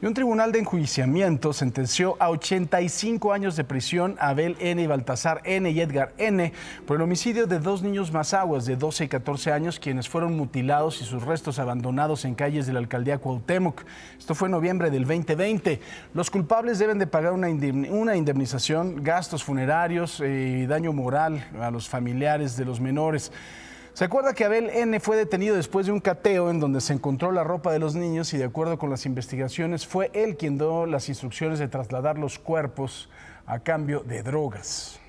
Y un tribunal de enjuiciamiento sentenció a 85 años de prisión a Abel N. y Baltasar N. y Edgar N. por el homicidio de dos niños mazaguas de 12 y 14 años, quienes fueron mutilados y sus restos abandonados en calles de la alcaldía Cuauhtémoc. Esto fue en noviembre del 2020. Los culpables deben de pagar una, indemnización, gastos funerarios eh, y daño moral a los familiares de los menores. ¿Se acuerda que Abel N. fue detenido después de un cateo en donde se encontró la ropa de los niños y de acuerdo con las investigaciones fue él quien dio las instrucciones de trasladar los cuerpos a cambio de drogas?